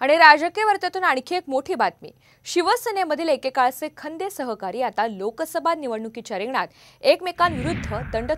आणि राजकीय वर्तातून आणखी एक मोठी बातमी शिवसेनेमधील एकेकाळचे खंदे सहकारी आता लोकसभा निवडणुकीच्या रिंगणात एकमेकांविरुद्ध दंड